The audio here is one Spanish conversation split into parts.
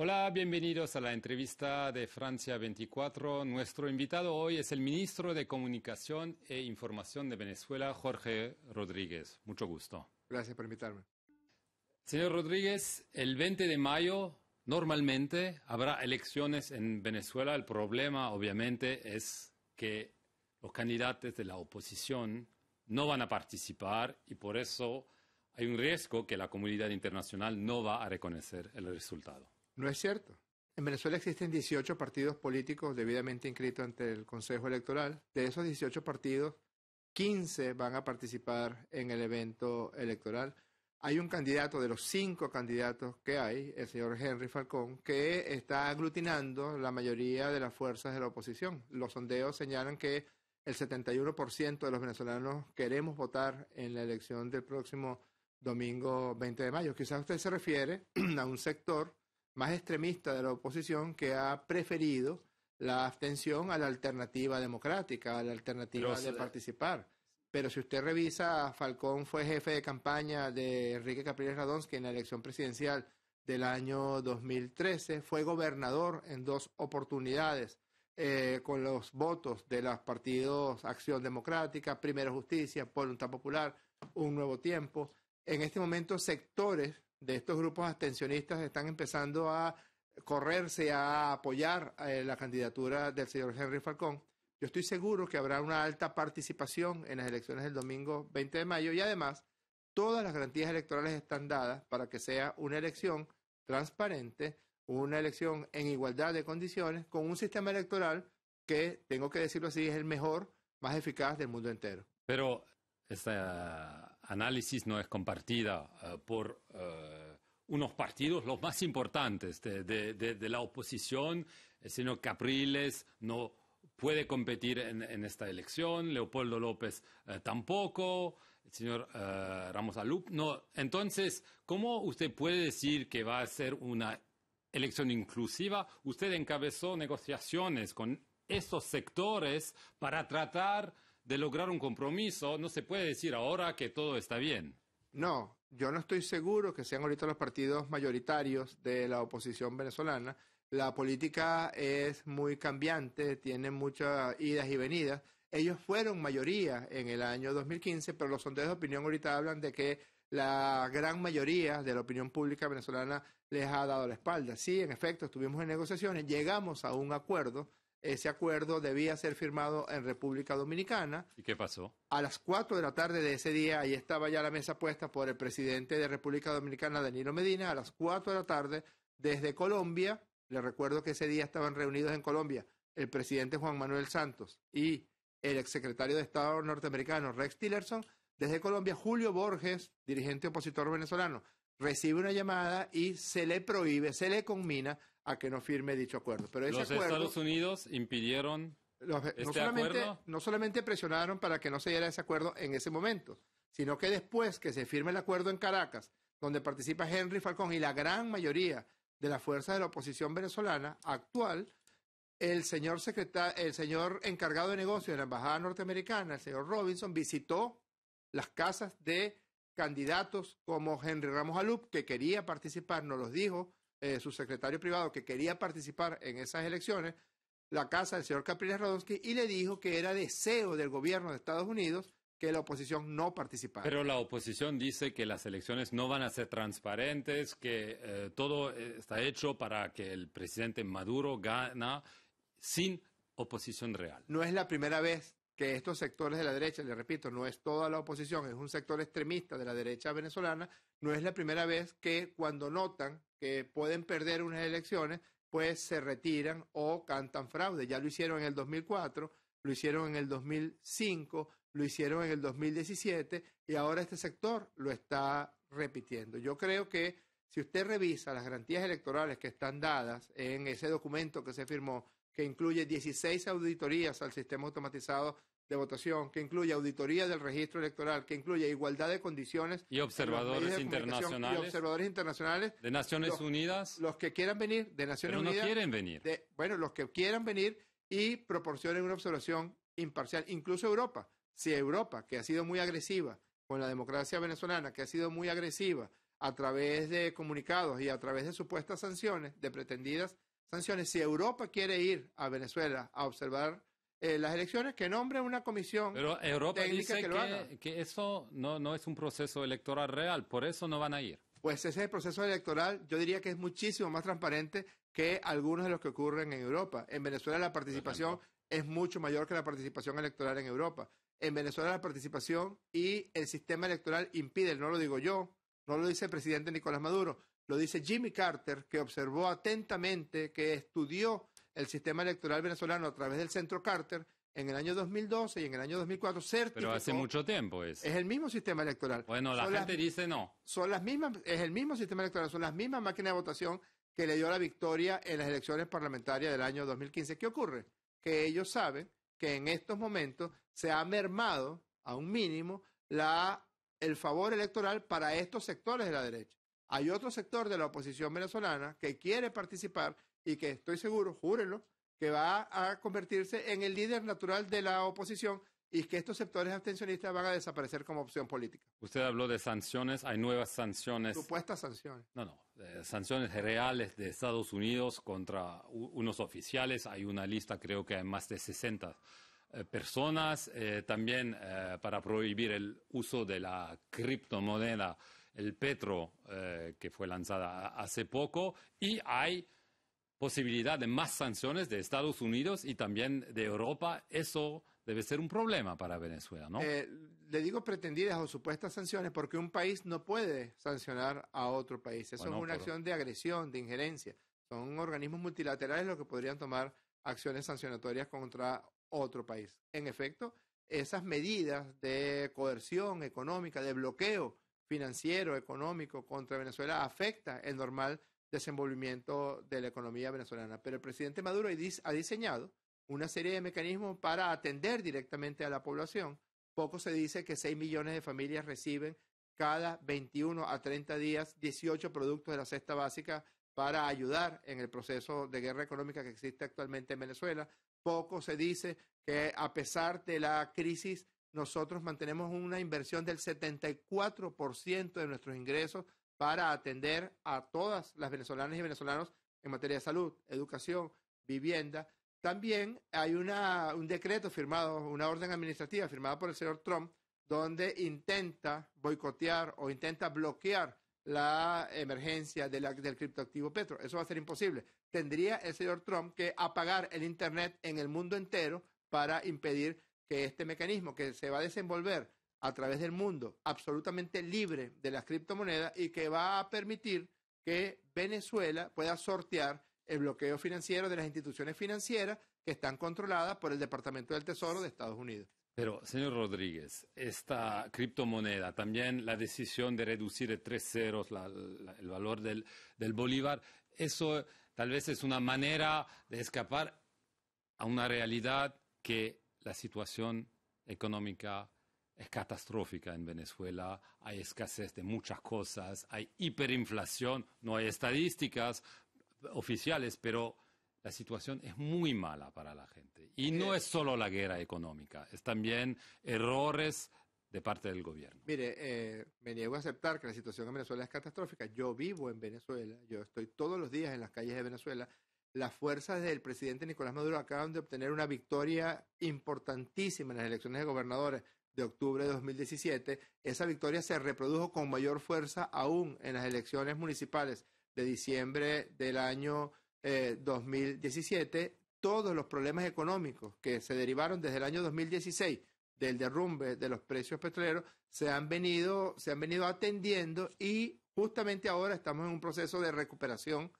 Hola, bienvenidos a la entrevista de Francia 24. Nuestro invitado hoy es el ministro de Comunicación e Información de Venezuela, Jorge Rodríguez. Mucho gusto. Gracias por invitarme. Señor Rodríguez, el 20 de mayo normalmente habrá elecciones en Venezuela. El problema, obviamente, es que los candidatos de la oposición no van a participar y por eso hay un riesgo que la comunidad internacional no va a reconocer el resultado. No es cierto. En Venezuela existen 18 partidos políticos debidamente inscritos ante el Consejo Electoral. De esos 18 partidos, 15 van a participar en el evento electoral. Hay un candidato de los cinco candidatos que hay, el señor Henry Falcón, que está aglutinando la mayoría de las fuerzas de la oposición. Los sondeos señalan que el 71% de los venezolanos queremos votar en la elección del próximo domingo 20 de mayo. Quizás usted se refiere a un sector más extremista de la oposición que ha preferido la abstención a la alternativa democrática, a la alternativa de participar. Pero si usted revisa, Falcón fue jefe de campaña de Enrique Capriles Radonsky en la elección presidencial del año 2013, fue gobernador en dos oportunidades eh, con los votos de los partidos Acción Democrática, Primera Justicia, Voluntad Popular, Un Nuevo Tiempo. En este momento, sectores de estos grupos abstencionistas están empezando a correrse a apoyar eh, la candidatura del señor Henry Falcón. Yo estoy seguro que habrá una alta participación en las elecciones del domingo 20 de mayo y además todas las garantías electorales están dadas para que sea una elección transparente, una elección en igualdad de condiciones, con un sistema electoral que, tengo que decirlo así, es el mejor, más eficaz del mundo entero. Pero esta análisis no es compartida eh, por eh, unos partidos los más importantes de, la oposición. El eh, señor Capriles no puede competir en, esta elección, Leopoldo López tampoco, el señor Ramos Alup. No. Entonces, ¿cómo usted puede decir que va a ser una elección inclusiva? Usted encabezó negociaciones con esos sectores para tratar de lograr un compromiso, no se puede decir ahora que todo está bien. No, yo no estoy seguro que sean ahorita los partidos mayoritarios de la oposición venezolana. La política es muy cambiante, tiene muchas idas y venidas. Ellos fueron mayoría en el año 2015, pero los sondeos de opinión ahorita hablan de que la gran mayoría de la opinión pública venezolana les ha dado la espalda. Sí, en efecto, estuvimos en negociaciones, llegamos a un acuerdo, ese acuerdo debía ser firmado en República Dominicana. ¿Y qué pasó? A las 4 de la tarde de ese día, ahí estaba ya la mesa puesta por el presidente de República Dominicana, Danilo Medina, a las 4 de la tarde desde Colombia. Le recuerdo que ese día estaban reunidos en Colombia el presidente Juan Manuel Santos y el exsecretario de Estado norteamericano Rex Tillerson. Desde Colombia, Julio Borges, dirigente opositor venezolano, recibe una llamada y se le prohíbe, se le conmina a que no firme dicho acuerdo. Pero ese los Estados Unidos impidieron no, este solamente, no solamente presionaron para que no se diera ese acuerdo en ese momento, sino que después que se firme el acuerdo en Caracas, donde participa Henry Falcón y la gran mayoría de las fuerzas de la oposición venezolana actual, el señor, secretario, el señor encargado de negocios de la Embajada Norteamericana, el señor Robinson, visitó las casas de candidatos como Henry Ramos Alup, que quería participar, nos los dijo, eh, su secretario privado que quería participar en esas elecciones, la casa del señor Capriles Rodonsky, y le dijo que era deseo del gobierno de Estados Unidos que la oposición no participara. Pero la oposición dice que las elecciones no van a ser transparentes, que eh, todo está hecho para que el presidente Maduro gana sin oposición real. No es la primera vez que estos sectores de la derecha, le repito, no es toda la oposición, es un sector extremista de la derecha venezolana, no es la primera vez que cuando notan que pueden perder unas elecciones, pues se retiran o cantan fraude. Ya lo hicieron en el 2004, lo hicieron en el 2005, lo hicieron en el 2017 y ahora este sector lo está repitiendo. Yo creo que si usted revisa las garantías electorales que están dadas en ese documento que se firmó, que incluye 16 auditorías al sistema automatizado de votación, que incluya auditoría del registro electoral, que incluya igualdad de condiciones. Y observadores internacionales. observadores internacionales. De Naciones Unidas. Los que quieran venir, de Naciones Unidas. no quieren venir. bueno, los que quieran venir y proporcionen una observación imparcial. Incluso Europa. Si Europa, que ha sido muy agresiva con la democracia venezolana, que ha sido muy agresiva a través de comunicados y a través de supuestas sanciones, de pretendidas sanciones, si Europa quiere ir a Venezuela a observar eh, las elecciones que nombren una comisión. Pero Europa que, eso no, no es un proceso electoral real, por eso no van a ir. Pues ese proceso electoral yo diría que es muchísimo más transparente que algunos de los que ocurren en Europa. En Venezuela la participación es mucho mayor que la participación electoral en Europa. En Venezuela la participación y el sistema electoral impide, no lo digo yo, no lo dice el presidente Nicolás Maduro, lo dice Jimmy Carter, que observó atentamente, que estudió el sistema electoral venezolano a través del Centro Carter en el año 2012 y en el año 2004 certificó. Pero hace mucho tiempo es. Es el mismo sistema electoral. Bueno, la gente dice no. Son las mismas, es el mismo sistema electoral, son las mismas máquinas de votación que le dio la victoria en las elecciones parlamentarias del año 2015. ¿Qué ocurre? Que ellos saben que en estos momentos se ha mermado a un mínimo la, el favor electoral para estos sectores de la derecha. Hay otro sector de la oposición venezolana que quiere participar y que estoy seguro, júrenlo, que va a convertirse en el líder natural de la oposición y que estos sectores abstencionistas van a desaparecer como opción política. Usted habló de sanciones, hay nuevas sanciones. Supuestas sanciones. No, no, eh, sanciones reales de Estados Unidos contra unos oficiales, hay una lista, creo que hay más de 60 eh, personas, eh, también para prohibir el uso de la criptomoneda, el petro, que fue lanzada hace poco, y hay posibilidad de más sanciones de Estados Unidos y también de Europa, eso debe ser un problema para Venezuela, ¿no? Eh, le digo pretendidas o supuestas sanciones porque un país no puede sancionar a otro país. Eso es una acción de agresión, de injerencia. Son organismos multilaterales los que podrían tomar acciones sancionatorias contra otro país. En efecto, esas medidas de coerción económica, de bloqueo financiero, económico contra Venezuela afecta el normal desenvolvimiento de la economía venezolana. Pero el presidente Maduro ha diseñado una serie de mecanismos para atender directamente a la población. Poco se dice que 6 millones de familias reciben cada 21 a 30 días 18 productos de la cesta básica para ayudar en el proceso de guerra económica que existe actualmente en Venezuela. Poco se dice que a pesar de la crisis, nosotros mantenemos una inversión del 74% de nuestros ingresos para atender a todas las venezolanas y venezolanos en materia de salud, educación, vivienda. También hay un decreto firmado, una orden administrativa firmada por el señor Trump, donde intenta boicotear o intenta bloquear la emergencia del criptoactivo Petro. Eso va a ser imposible. Tendría el señor Trump que apagar el Internet en el mundo entero para impedir que este mecanismo que se va a desenvolver a través del mundo, absolutamente libre de las criptomonedas y que va a permitir que Venezuela pueda sortear el bloqueo financiero de las instituciones financieras que están controladas por el Departamento del Tesoro de Estados Unidos. Pero, señor Rodríguez, esta criptomoneda, también la decisión de reducir de tres ceros el valor del, del bolívar, eso tal vez es una manera de escapar a una realidad que la situación económica es catastrófica en Venezuela, hay escasez de muchas cosas, hay hiperinflación, no hay estadísticas oficiales, pero la situación es muy mala para la gente. Y no es solo la guerra económica, es también errores de parte del gobierno. Mire, eh, me niego a aceptar que la situación en Venezuela es catastrófica. Yo vivo en Venezuela, yo estoy todos los días en las calles de Venezuela. Las fuerzas del presidente Nicolás Maduro acaban de obtener una victoria importantísima en las elecciones de gobernadores de octubre de 2017. Esa victoria se reprodujo con mayor fuerza aún en las elecciones municipales de diciembre del año 2017. Eh, Todos los problemas económicos que se derivaron desde el año 2016 del derrumbe de los precios petroleros se han venido, se han venido atendiendo y justamente ahora estamos en un proceso de recuperación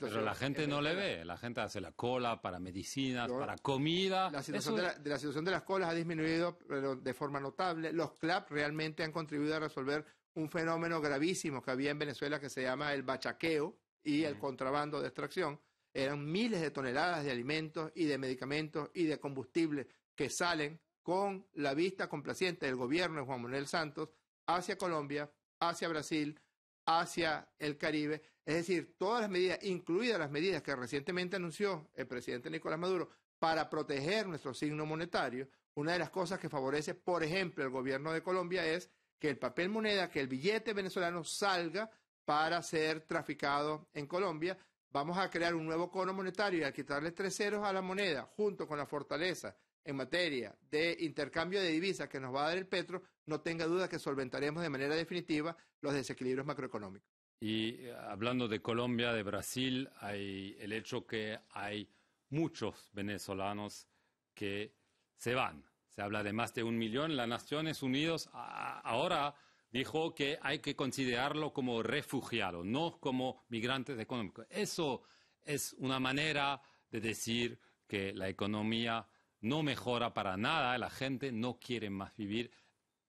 pero la gente no le ve, la gente hace la cola para medicinas, para comida. La situación de las colas ha disminuido de forma notable. Los CLAP realmente han contribuido a resolver un fenómeno gravísimo que había en Venezuela que se llama el bachaqueo y el mm. contrabando de extracción. Eran miles de toneladas de alimentos y de medicamentos y de combustible que salen con la vista complaciente del gobierno de Juan Manuel Santos hacia Colombia, hacia Brasil, hacia el Caribe es decir, todas las medidas, incluidas las medidas que recientemente anunció el presidente Nicolás Maduro para proteger nuestro signo monetario, una de las cosas que favorece, por ejemplo, el gobierno de Colombia es que el papel moneda, que el billete venezolano salga para ser traficado en Colombia. Vamos a crear un nuevo cono monetario y al quitarle tres ceros a la moneda, junto con la fortaleza en materia de intercambio de divisas que nos va a dar el petro, no tenga duda que solventaremos de manera definitiva los desequilibrios macroeconómicos. Y eh, hablando de Colombia, de Brasil, hay el hecho que hay muchos venezolanos que se van. Se habla de más de un millón. Las Naciones Unidas ahora dijo que hay que considerarlo como refugiado, no como migrantes económicos. Eso es una manera de decir que la economía no mejora para nada, la gente no quiere más vivir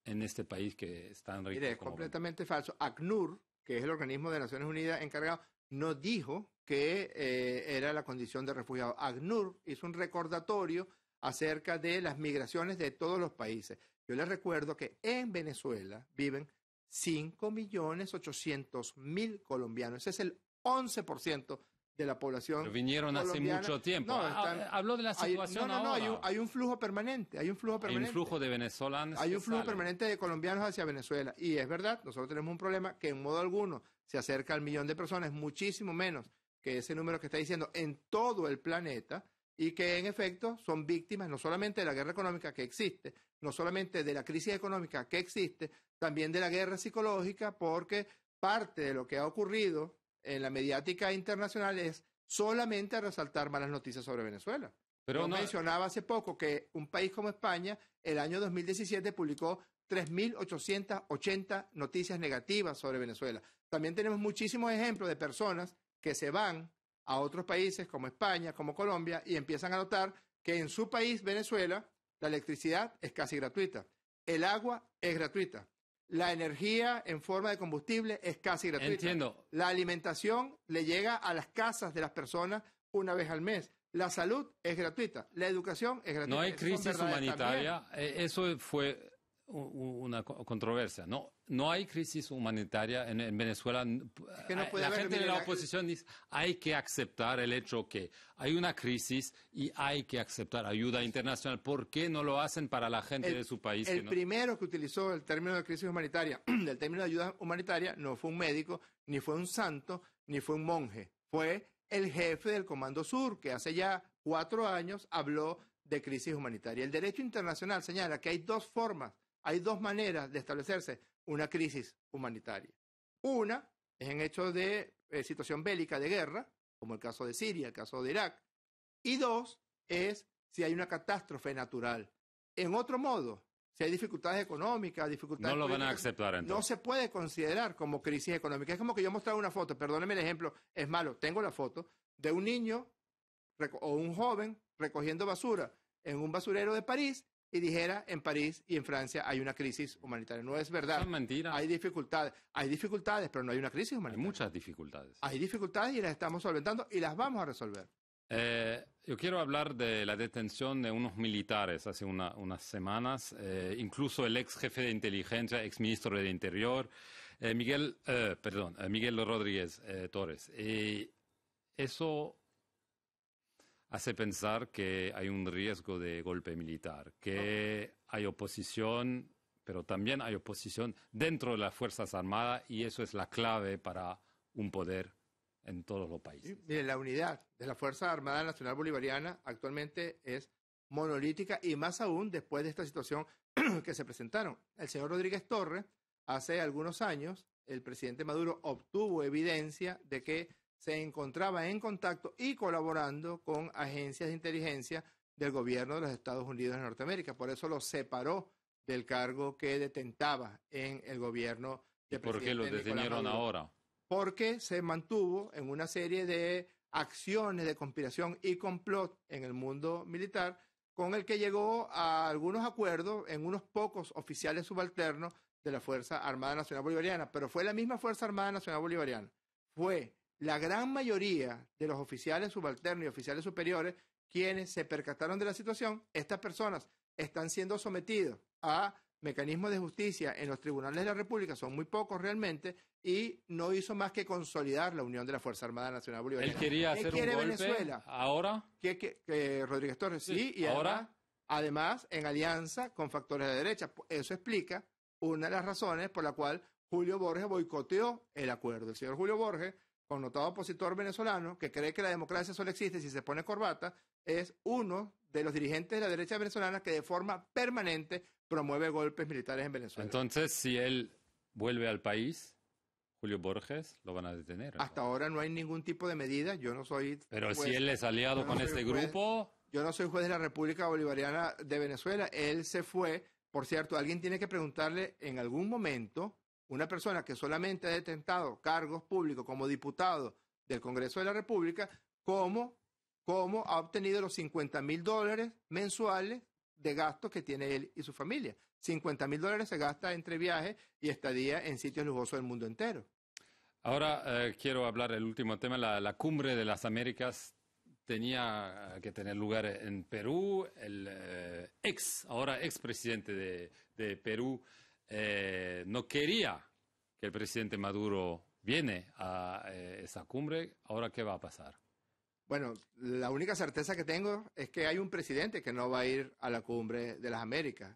en este país que está en riesgo. Mire, es completamente falso. ACNUR, que es el organismo de Naciones Unidas encargado, no dijo que eh, era la condición de refugiado. ACNUR hizo un recordatorio acerca de las migraciones de todos los países. Yo les recuerdo que en Venezuela viven 5.800.000 colombianos. Ese es el 11% de la población. vinieron hace mucho tiempo. Ah, ah, habló de la situación. no, no, no, Hay, un, flujo permanente. Hay un flujo permanente. Hay un flujo de venezolanos. Hay un flujo permanente de colombianos hacia Venezuela. Y es verdad, nosotros tenemos un problema que en modo alguno se acerca al millón de personas, muchísimo menos que ese número que está diciendo en todo el planeta y que en efecto son víctimas no solamente de la guerra económica que existe, no solamente de la crisis económica que existe, también de la guerra psicológica, porque parte de lo que ha ocurrido en la mediática internacional es solamente resaltar malas noticias sobre Venezuela. Pero Yo mencionaba hace poco que un país como España, el año 2017 publicó 3.880 noticias negativas sobre Venezuela. También tenemos muchísimos ejemplos de personas que se van a otros países como España, como Colombia, y empiezan a notar que en su país, Venezuela, la electricidad es casi gratuita, el agua es gratuita, la energía en forma de combustible es casi gratuita. Entiendo. La alimentación le llega a las casas de las personas una vez al mes. La salud es gratuita. La educación es gratuita. No hay crisis humanitaria. Eh, eso fue una controversia. No, no hay crisis humanitaria en, Venezuela. Ah, la gente de la oposición dice hay que aceptar el hecho que hay una crisis y hay que aceptar ayuda internacional. ¿Por qué no lo hacen para la gente de su país? El primero que utilizó el término de crisis humanitaria, del término de ayuda humanitaria, no fue un médico, ni fue un santo, ni fue un monje. Fue el jefe del Comando Sur, que hace ya cuatro años habló de crisis humanitaria. El derecho internacional señala que hay dos formas hay dos maneras de establecerse una crisis humanitaria. Una es en hecho de eh, situación bélica de guerra, como el caso de Siria, el caso de Irak. Y dos es si hay una catástrofe natural. En otro modo, si hay dificultades económicas, dificultades... No lo van a aceptar No se puede considerar como crisis económica. Es como que yo mostraba una foto, perdóneme el ejemplo, es malo, tengo la foto, de un niño o un joven recogiendo basura en un basurero de París y dijera en París y en Francia hay una crisis humanitaria. No es verdad. Es mentiras. Hay dificultades. Hay dificultades, pero no hay una crisis humanitaria. Hay muchas dificultades. Hay dificultades y las estamos solventando y las vamos a resolver. Eh, yo quiero hablar de la detención de unos militares hace unas semanas, eh, incluso el ex jefe de inteligencia, ex ministro del Interior, eh, Miguel, perdón, Miguel Rodríguez Torres. eso hace pensar que hay un riesgo de golpe militar, que hay oposición, pero también hay oposición dentro de las Fuerzas Armadas y eso es la clave para un poder en todos los países. Mire, la unidad de la Fuerza Armada Nacional Bolivariana actualmente es monolítica y más aún después de esta situación que se presentaron. El señor Rodríguez Torres, hace algunos años, el presidente Maduro obtuvo evidencia de que se encontraba en contacto y colaborando con agencias de inteligencia del gobierno de los Estados Unidos de Norteamérica. Por eso lo separó del cargo que detentaba en el gobierno de ¿Y ¿Por qué lo detenieron ahora? Porque se mantuvo en una serie de acciones de conspiración y complot en el mundo militar, con el que llegó a algunos acuerdos en unos pocos oficiales subalternos de la Fuerza Armada Nacional Bolivariana, pero fue la misma Fuerza Armada Nacional Bolivariana. Fue la gran mayoría de los oficiales subalternos y oficiales superiores, quienes se percataron de la situación, estas personas están siendo sometidos a mecanismos de justicia en los tribunales de la República, son muy pocos realmente, y no hizo más que consolidar la unión de la Fuerza Armada Nacional Bolivariana. Él quería hacer quiere un golpe Venezuela? ahora. Que, Rodríguez Torres, sí, y ahora. Además, en alianza con factores de derecha. Eso explica una de las razones por la cual Julio Borges boicoteó el acuerdo. El señor Julio Borges connotado opositor venezolano, que cree que la democracia solo existe si se pone corbata, es uno de los dirigentes de la derecha venezolana que de forma permanente promueve golpes militares en Venezuela. Entonces, si él vuelve al país, Julio Borges, lo van a detener. Hasta ahora no hay ningún tipo de medida, yo no soy... Pero si él es aliado con este grupo... Yo no soy juez de la República Bolivariana de Venezuela, él se fue. Por cierto, alguien tiene que preguntarle en algún momento una persona que solamente ha detentado cargos públicos como diputado del Congreso de la República, cómo, cómo ha obtenido los 50 mil dólares mensuales de gastos que tiene él y su familia. 50 mil dólares se gasta entre viajes y estadía en sitios lujosos del mundo entero. Ahora eh, quiero hablar del último tema, la, cumbre de las Américas tenía eh, que tener lugar en Perú. El eh, ex, ahora ex presidente de Perú, eh, no quería que el presidente Maduro viene a eh, esa cumbre, ahora qué va a pasar? Bueno, la única certeza que tengo es que hay un presidente que no va a ir a la cumbre de las Américas,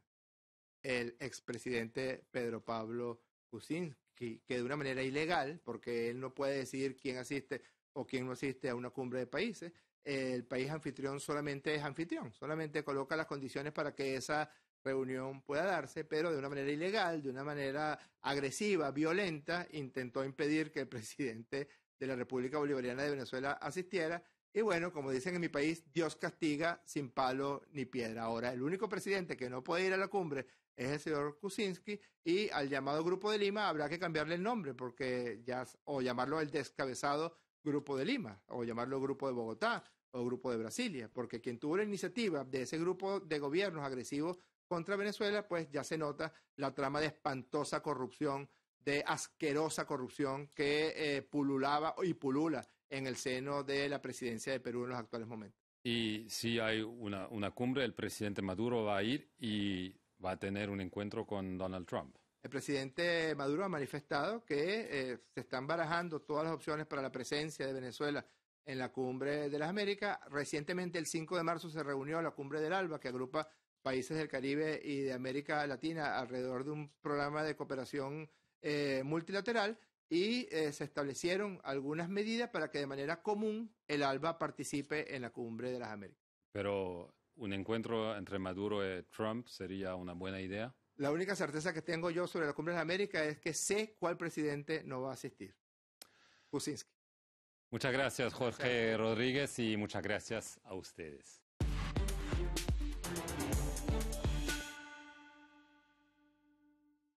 el expresidente Pedro Pablo Kuczynski, que de una manera ilegal, porque él no puede decir quién asiste o quién no asiste a una cumbre de países, el país anfitrión solamente es anfitrión, solamente coloca las condiciones para que esa reunión pueda darse, pero de una manera ilegal, de una manera agresiva, violenta, intentó impedir que el presidente de la República Bolivariana de Venezuela asistiera. Y bueno, como dicen en mi país, Dios castiga sin palo ni piedra. Ahora, el único presidente que no puede ir a la cumbre es el señor Kuczynski y al llamado Grupo de Lima habrá que cambiarle el nombre porque ya, o llamarlo el descabezado Grupo de Lima, o llamarlo Grupo de Bogotá, o Grupo de Brasilia, porque quien tuvo la iniciativa de ese grupo de gobiernos agresivos contra Venezuela, pues ya se nota la trama de espantosa corrupción, de asquerosa corrupción que eh, pululaba y pulula en el seno de la presidencia de Perú en los actuales momentos. Y si hay una, cumbre, el presidente Maduro va a ir y va a tener un encuentro con Donald Trump. El presidente Maduro ha manifestado que eh, se están barajando todas las opciones para la presencia de Venezuela en la cumbre de las Américas. Recientemente, el 5 de marzo, se reunió la cumbre del ALBA, que agrupa países del Caribe y de América Latina alrededor de un programa de cooperación eh, multilateral y eh, se establecieron algunas medidas para que de manera común el ALBA participe en la cumbre de las Américas. Pero un encuentro entre Maduro y Trump sería una buena idea. La única certeza que tengo yo sobre la cumbre de las Américas es que sé cuál presidente no va a asistir. Kuczynski. Muchas gracias, Jorge Rodríguez, y muchas gracias a ustedes.